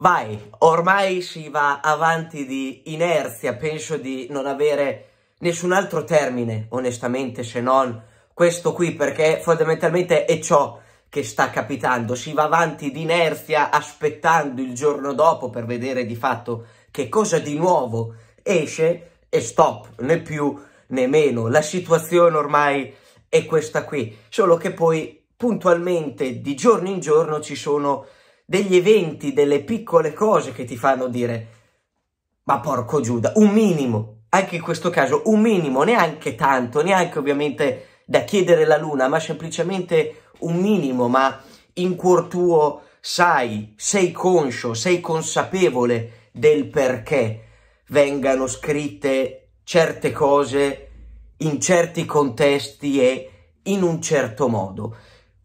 vai, ormai si va avanti di inerzia, penso di non avere nessun altro termine, onestamente, se non questo qui, perché fondamentalmente è ciò che sta capitando, si va avanti di inerzia aspettando il giorno dopo per vedere di fatto che cosa di nuovo esce e stop, né più né meno, la situazione ormai è questa qui, solo che poi puntualmente di giorno in giorno ci sono degli eventi, delle piccole cose che ti fanno dire ma porco Giuda, un minimo, anche in questo caso un minimo, neanche tanto, neanche ovviamente da chiedere la luna, ma semplicemente un minimo, ma in cuor tuo sai, sei conscio, sei consapevole del perché vengano scritte certe cose in certi contesti e in un certo modo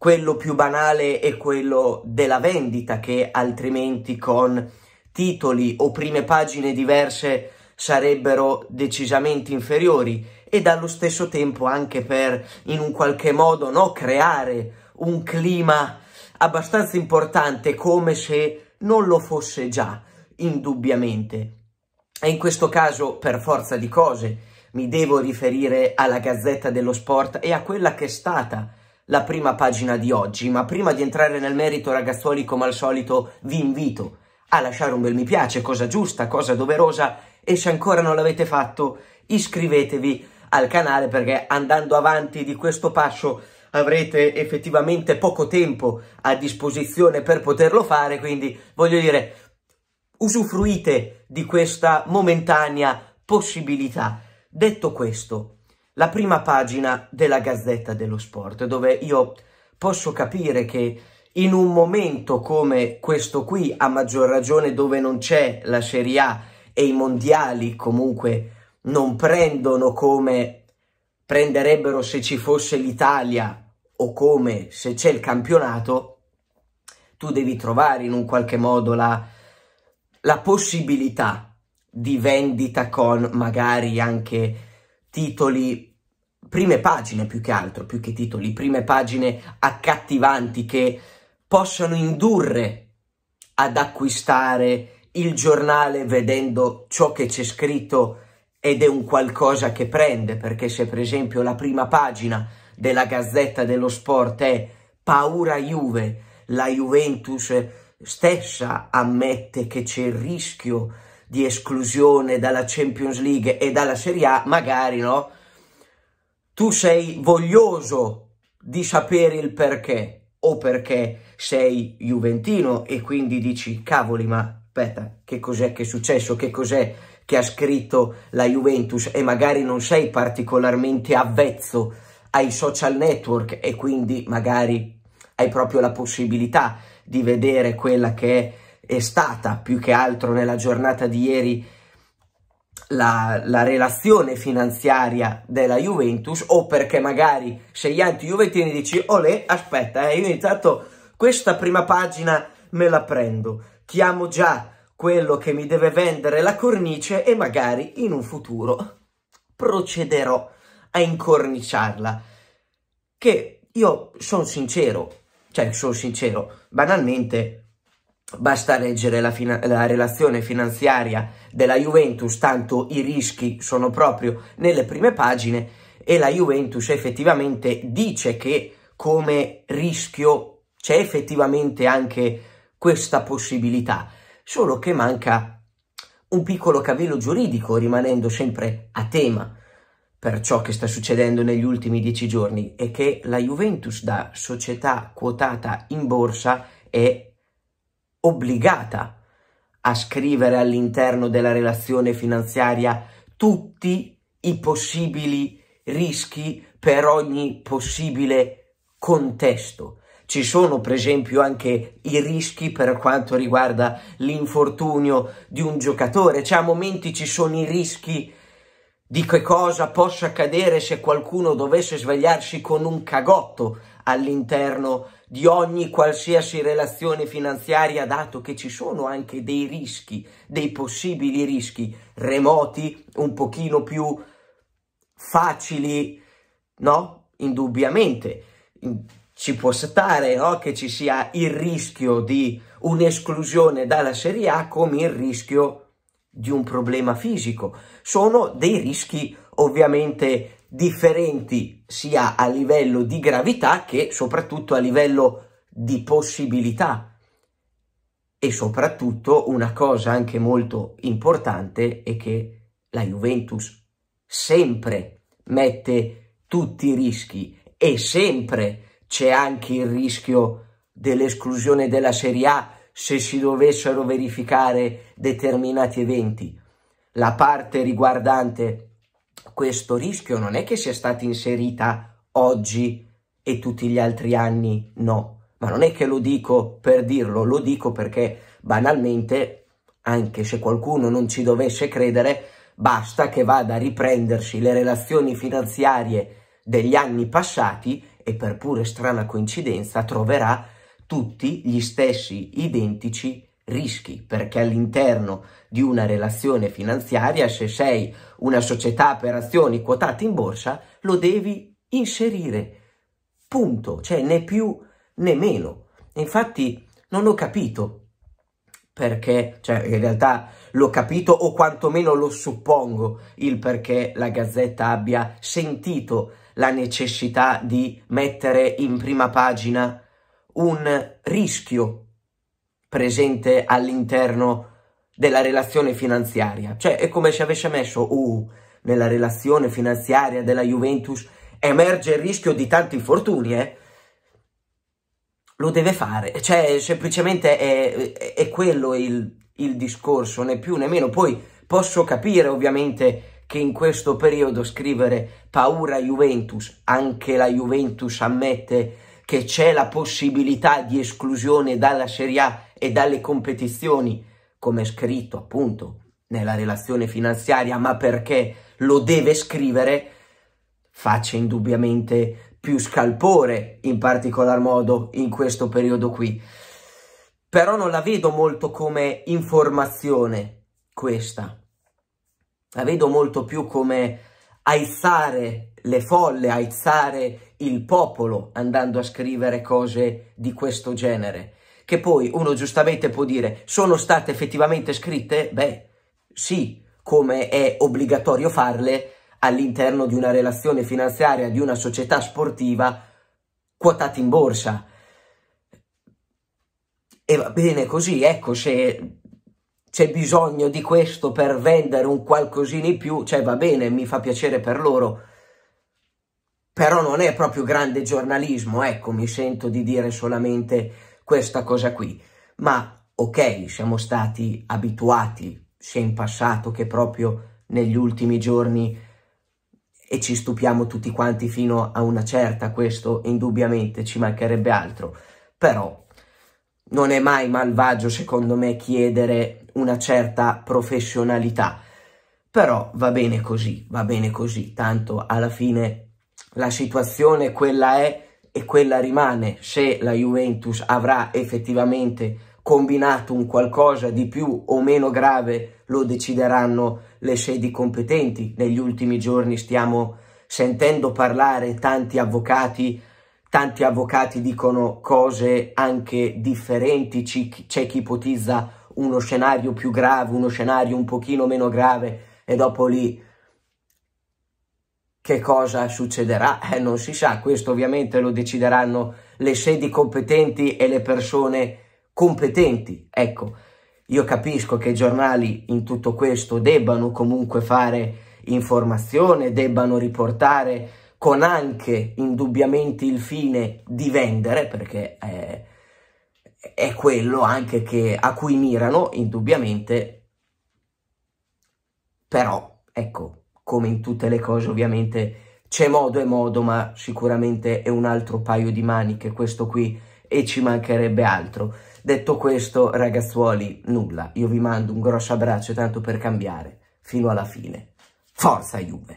quello più banale è quello della vendita che altrimenti con titoli o prime pagine diverse sarebbero decisamente inferiori e allo stesso tempo anche per in un qualche modo no, creare un clima abbastanza importante come se non lo fosse già indubbiamente e in questo caso per forza di cose mi devo riferire alla Gazzetta dello Sport e a quella che è stata la prima pagina di oggi, ma prima di entrare nel merito ragazzuoli come al solito vi invito a lasciare un bel mi piace, cosa giusta, cosa doverosa e se ancora non l'avete fatto iscrivetevi al canale perché andando avanti di questo passo avrete effettivamente poco tempo a disposizione per poterlo fare, quindi voglio dire usufruite di questa momentanea possibilità. Detto questo, la prima pagina della Gazzetta dello Sport, dove io posso capire che in un momento come questo qui, a maggior ragione dove non c'è la Serie A e i mondiali comunque non prendono come prenderebbero se ci fosse l'Italia o come se c'è il campionato, tu devi trovare in un qualche modo la, la possibilità di vendita con magari anche titoli prime pagine più che altro, più che titoli, prime pagine accattivanti che possano indurre ad acquistare il giornale vedendo ciò che c'è scritto ed è un qualcosa che prende, perché se per esempio la prima pagina della Gazzetta dello Sport è paura Juve, la Juventus stessa ammette che c'è il rischio di esclusione dalla Champions League e dalla Serie A, magari no? Tu sei voglioso di sapere il perché o perché sei juventino e quindi dici cavoli ma aspetta che cos'è che è successo, che cos'è che ha scritto la Juventus e magari non sei particolarmente avvezzo ai social network e quindi magari hai proprio la possibilità di vedere quella che è è stata più che altro nella giornata di ieri la, la, relazione finanziaria della Juventus o perché magari sei anti-juventini dici olè aspetta eh, io intanto questa prima pagina me la prendo chiamo già quello che mi deve vendere la cornice e magari in un futuro procederò a incorniciarla che io sono sincero cioè sono sincero banalmente Basta leggere la, la, relazione finanziaria della Juventus, tanto i rischi sono proprio nelle prime pagine e la Juventus effettivamente dice che come rischio c'è effettivamente anche questa possibilità, solo che manca un piccolo cavillo giuridico rimanendo sempre a tema per ciò che sta succedendo negli ultimi dieci giorni e che la Juventus da società quotata in borsa è obbligata a scrivere all'interno della relazione finanziaria tutti i possibili rischi per ogni possibile contesto. Ci sono per esempio anche i rischi per quanto riguarda l'infortunio di un giocatore, cioè a momenti ci sono i rischi di che cosa possa accadere se qualcuno dovesse svegliarsi con un cagotto all'interno di ogni qualsiasi relazione finanziaria, dato che ci sono anche dei rischi, dei possibili rischi remoti, un pochino più facili, no? Indubbiamente ci può stare no? che ci sia il rischio di un'esclusione dalla Serie A come il rischio di un problema fisico. Sono dei rischi ovviamente differenti sia a livello di gravità che soprattutto a livello di possibilità. E soprattutto una cosa anche molto importante è che la Juventus sempre mette tutti i rischi e sempre c'è anche il rischio dell'esclusione della Serie A se si dovessero verificare determinati eventi. La parte riguardante questo rischio non è che sia stata inserita oggi e tutti gli altri anni no, ma non è che lo dico per dirlo, lo dico perché banalmente, anche se qualcuno non ci dovesse credere, basta che vada a riprendersi le relazioni finanziarie degli anni passati e per pure strana coincidenza troverà tutti gli stessi identici rischi, perché all'interno di una relazione finanziaria, se sei una società per azioni quotate in borsa, lo devi inserire. Punto, cioè né più né meno. Infatti non ho capito perché, cioè in realtà l'ho capito o quantomeno lo suppongo il perché la Gazzetta abbia sentito la necessità di mettere in prima pagina un rischio presente all'interno della relazione finanziaria. Cioè è come se avesse messo uh, nella relazione finanziaria della Juventus emerge il rischio di tanti infortuni, eh? Lo deve fare, cioè semplicemente è, è, è quello il, il discorso, né più né meno. Poi posso capire ovviamente che in questo periodo scrivere paura Juventus, anche la Juventus ammette che c'è la possibilità di esclusione dalla Serie A e dalle competizioni, come scritto appunto nella relazione finanziaria, ma perché lo deve scrivere, faccia indubbiamente più scalpore, in particolar modo in questo periodo qui. Però non la vedo molto come informazione questa, la vedo molto più come aizzare le folle, aizzare il popolo andando a scrivere cose di questo genere che poi uno giustamente può dire sono state effettivamente scritte? Beh, sì, come è obbligatorio farle all'interno di una relazione finanziaria di una società sportiva quotata in borsa. E va bene così, ecco, se c'è bisogno di questo per vendere un qualcosina in più, cioè va bene, mi fa piacere per loro. Però non è proprio grande giornalismo, ecco, mi sento di dire solamente questa cosa qui. Ma ok, siamo stati abituati sia in passato che proprio negli ultimi giorni e ci stupiamo tutti quanti fino a una certa, questo indubbiamente ci mancherebbe altro. Però non è mai malvagio, secondo me, chiedere una certa professionalità. Però va bene così, va bene così, tanto alla fine la situazione quella è e quella rimane se la Juventus avrà effettivamente combinato un qualcosa di più o meno grave lo decideranno le sedi competenti. Negli ultimi giorni stiamo sentendo parlare tanti avvocati, tanti avvocati dicono cose anche differenti, c'è chi ipotizza uno scenario più grave, uno scenario un pochino meno grave e dopo lì che cosa succederà eh, non si sa, questo ovviamente lo decideranno le sedi competenti e le persone competenti. Ecco, io capisco che i giornali in tutto questo debbano comunque fare informazione, debbano riportare con anche indubbiamente il fine di vendere, perché eh, è quello anche che, a cui mirano, indubbiamente, però, ecco, come in tutte le cose ovviamente c'è modo e modo, ma sicuramente è un altro paio di maniche questo qui e ci mancherebbe altro. Detto questo, ragazzuoli, nulla. Io vi mando un grosso abbraccio tanto per cambiare, fino alla fine. Forza Juve!